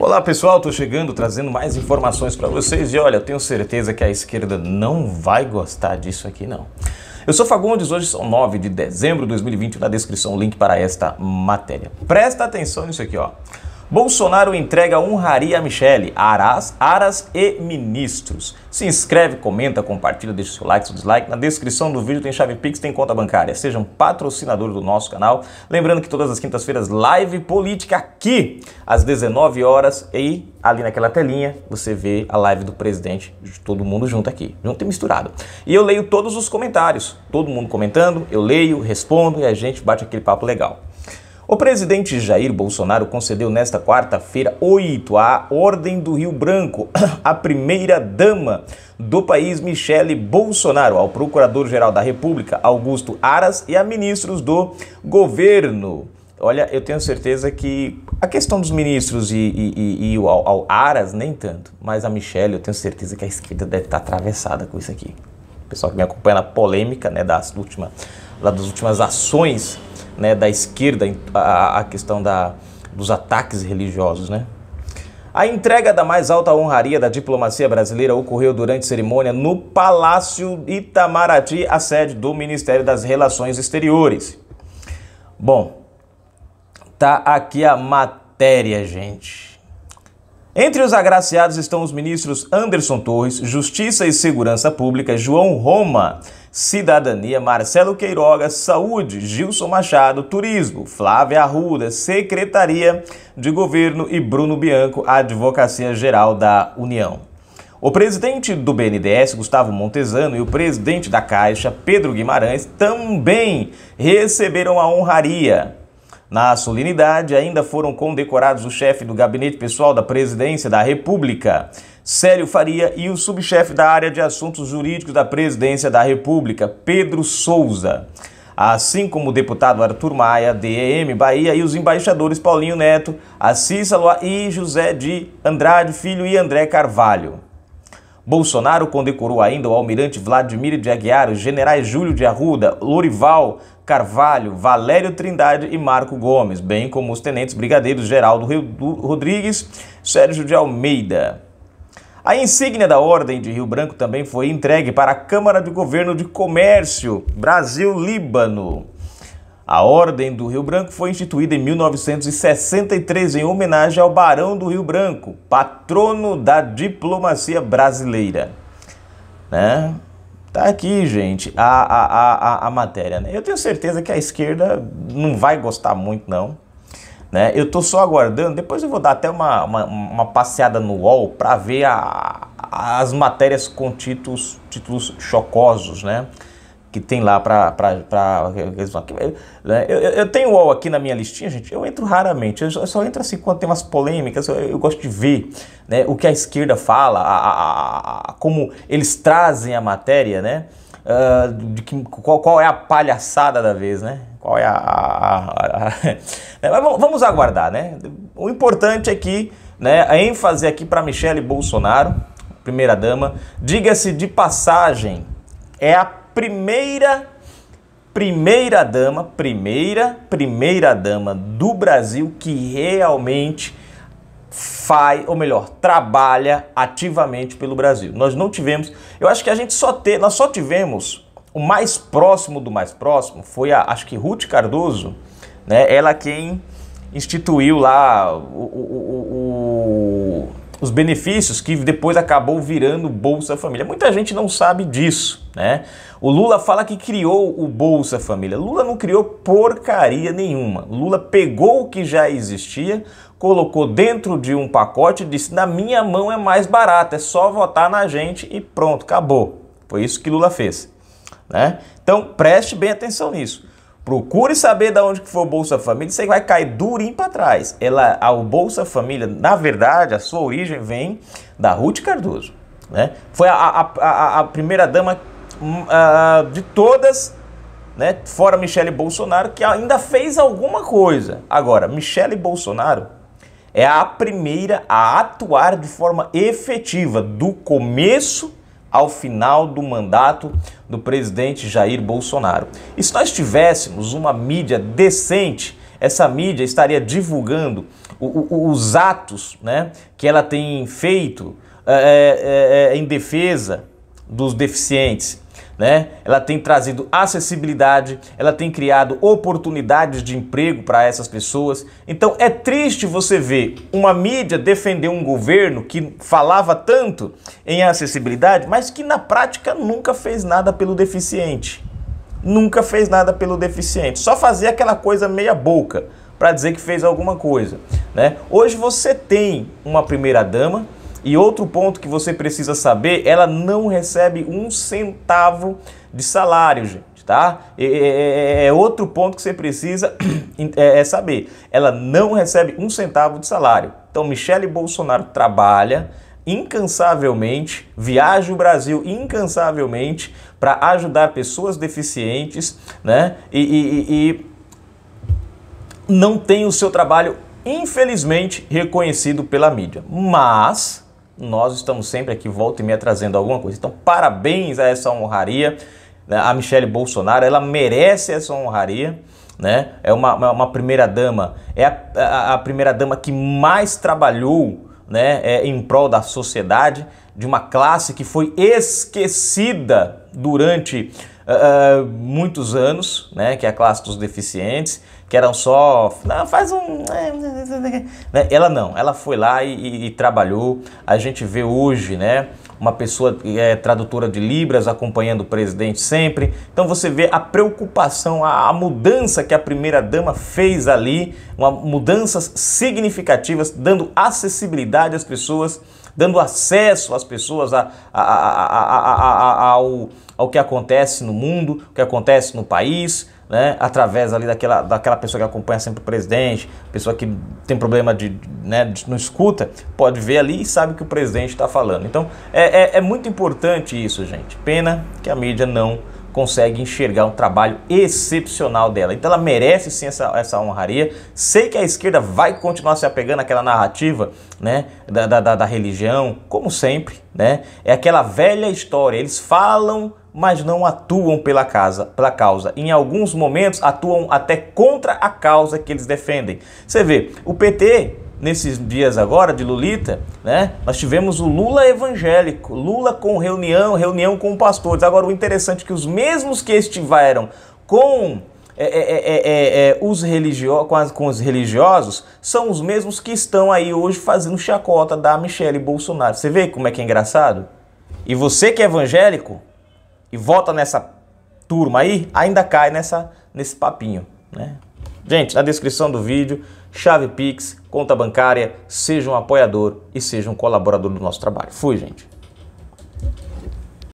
Olá pessoal, tô chegando trazendo mais informações para vocês e olha, tenho certeza que a esquerda não vai gostar disso aqui não. Eu sou Fagundes, hoje são 9 de dezembro de 2020, na descrição o link para esta matéria. Presta atenção nisso aqui, ó. Bolsonaro entrega honraria a Michele, Aras, Aras e ministros. Se inscreve, comenta, compartilha, deixa o seu like, seu dislike. Na descrição do vídeo tem chave Pix, tem conta bancária. Seja um patrocinador do nosso canal. Lembrando que todas as quintas-feiras, live política aqui, às 19 horas. E ali naquela telinha você vê a live do presidente, todo mundo junto aqui, junto e misturado. E eu leio todos os comentários, todo mundo comentando, eu leio, respondo e a gente bate aquele papo legal. O presidente Jair Bolsonaro concedeu nesta quarta-feira 8 à Ordem do Rio Branco, a primeira dama do país Michele Bolsonaro, ao Procurador-Geral da República Augusto Aras e a ministros do governo. Olha, eu tenho certeza que a questão dos ministros e, e, e, o ao, ao Aras, nem tanto, mas a Michelle, eu tenho certeza que a esquerda deve estar atravessada com isso aqui. O pessoal que me acompanha na polêmica né, da última lá das últimas ações né, da esquerda, a, a questão da, dos ataques religiosos, né? A entrega da mais alta honraria da diplomacia brasileira ocorreu durante cerimônia no Palácio Itamaraty, a sede do Ministério das Relações Exteriores. Bom, tá aqui a matéria, gente. Entre os agraciados estão os ministros Anderson Torres, Justiça e Segurança Pública, João Roma, Cidadania, Marcelo Queiroga, Saúde, Gilson Machado, Turismo, Flávia Arruda, Secretaria de Governo e Bruno Bianco, Advocacia Geral da União. O presidente do BNDES, Gustavo Montesano, e o presidente da Caixa, Pedro Guimarães, também receberam a honraria. Na solenidade, ainda foram condecorados o chefe do gabinete pessoal da Presidência da República, Célio Faria, e o subchefe da área de assuntos jurídicos da Presidência da República, Pedro Souza. Assim como o deputado Arthur Maia, DEM Bahia, e os embaixadores Paulinho Neto, Assis Aloa e José de Andrade Filho e André Carvalho. Bolsonaro condecorou ainda o almirante Vladimir de Aguiar, os generais Júlio de Arruda, Lorival, Carvalho, Valério Trindade e Marco Gomes, bem como os tenentes brigadeiros Geraldo Rodrigues, Sérgio de Almeida. A insígnia da Ordem de Rio Branco também foi entregue para a Câmara de Governo de Comércio Brasil-Líbano. A Ordem do Rio Branco foi instituída em 1963 em homenagem ao Barão do Rio Branco, patrono da diplomacia brasileira. Né? Tá aqui, gente, a, a, a, a matéria. Né? Eu tenho certeza que a esquerda não vai gostar muito, não. Né? Eu tô só aguardando, depois eu vou dar até uma, uma, uma passeada no UOL para ver a, as matérias com títulos, títulos chocosos, né? que tem lá para. Né? Eu, eu tenho o UOL aqui na minha listinha, gente, eu entro raramente, eu só entro assim quando tem umas polêmicas, eu, eu gosto de ver né, o que a esquerda fala, a, a, a, como eles trazem a matéria, né? Uh, de que, qual, qual é a palhaçada da vez, né? Qual é a. a, a, a... Né, vamos aguardar, né? O importante é que, né, a ênfase aqui para Michele Bolsonaro, primeira dama, diga-se de passagem, é a primeira primeira dama, primeira primeira dama do Brasil que realmente faz, ou melhor, trabalha ativamente pelo Brasil. Nós não tivemos, eu acho que a gente só te, nós só tivemos o mais próximo do mais próximo foi a, acho que Ruth Cardoso, né? Ela quem instituiu lá o, o, o, o os benefícios que depois acabou virando Bolsa Família. Muita gente não sabe disso, né? O Lula fala que criou o Bolsa Família. Lula não criou porcaria nenhuma. Lula pegou o que já existia, colocou dentro de um pacote e disse: "Na minha mão é mais barato, é só votar na gente e pronto, acabou". Foi isso que Lula fez, né? Então, preste bem atenção nisso. Procure saber de onde que foi o Bolsa Família, você vai cair durinho para trás. Ela, a, o Bolsa Família, na verdade, a sua origem vem da Ruth Cardoso. Né? Foi a, a, a, a primeira dama uh, de todas, né? fora Michele Bolsonaro, que ainda fez alguma coisa. Agora, Michele Bolsonaro é a primeira a atuar de forma efetiva, do começo ao final do mandato do presidente Jair Bolsonaro. E se nós tivéssemos uma mídia decente, essa mídia estaria divulgando o, o, os atos né, que ela tem feito é, é, em defesa dos deficientes. Né? Ela tem trazido acessibilidade, ela tem criado oportunidades de emprego para essas pessoas. Então é triste você ver uma mídia defender um governo que falava tanto em acessibilidade, mas que na prática nunca fez nada pelo deficiente. Nunca fez nada pelo deficiente. Só fazia aquela coisa meia boca para dizer que fez alguma coisa, né? Hoje você tem uma primeira dama e outro ponto que você precisa saber, ela não recebe um centavo de salário, gente, tá? É, é, é outro ponto que você precisa é, é, saber. Ela não recebe um centavo de salário. Então, Michele Bolsonaro trabalha incansavelmente, viaja o Brasil incansavelmente para ajudar pessoas deficientes, né? E, e, e, não tem o seu trabalho, infelizmente, reconhecido pela mídia. Mas nós estamos sempre aqui, volta e meia, trazendo alguma coisa. Então, parabéns a essa honraria. Né? A Michelle Bolsonaro, ela merece essa honraria. Né? É uma, uma, primeira-dama. É a, a, a primeira-dama que mais trabalhou né, é, em prol da sociedade, de uma classe que foi esquecida durante uh, muitos anos, né, que é a classe dos deficientes que eram só. Não, faz um. É, né? Ela não, ela foi lá e, e, e trabalhou. A gente vê hoje, né? Uma pessoa é, tradutora de Libras acompanhando o presidente sempre. Então você vê a preocupação, a, a mudança que a primeira-dama fez ali, uma, mudanças significativas, dando acessibilidade às pessoas dando acesso às pessoas a, a, a, ao, ao que acontece no mundo, o que acontece no país, né? através ali daquela, daquela pessoa que acompanha sempre o presidente, pessoa que tem problema de, né, de não escuta, pode ver ali e sabe o que o presidente está falando. Então é, é, é muito importante isso, gente. Pena que a mídia não consegue enxergar um trabalho excepcional dela. Então ela merece sim essa, essa honraria. Sei que a esquerda vai continuar se apegando àquela narrativa né, da, da, da religião, como sempre. Né? É aquela velha história, eles falam mas não atuam pela, casa, pela causa. Em alguns momentos, atuam até contra a causa que eles defendem. Você vê, o PT nesses dias agora de Lulita, né? Nós tivemos o Lula evangélico, Lula com reunião, reunião com pastores. Agora o interessante é que os mesmos que estiveram com é, é, é, os religio com, com, os religiosos são os mesmos que estão aí hoje fazendo chacota da Michelle Bolsonaro. Você vê como é que é engraçado? E você que é evangélico e vota nessa turma aí, ainda cai nessa nesse papinho, né? Gente, na descrição do vídeo chave Pix, conta bancária, seja um apoiador e seja um colaborador do nosso trabalho. Fui, gente.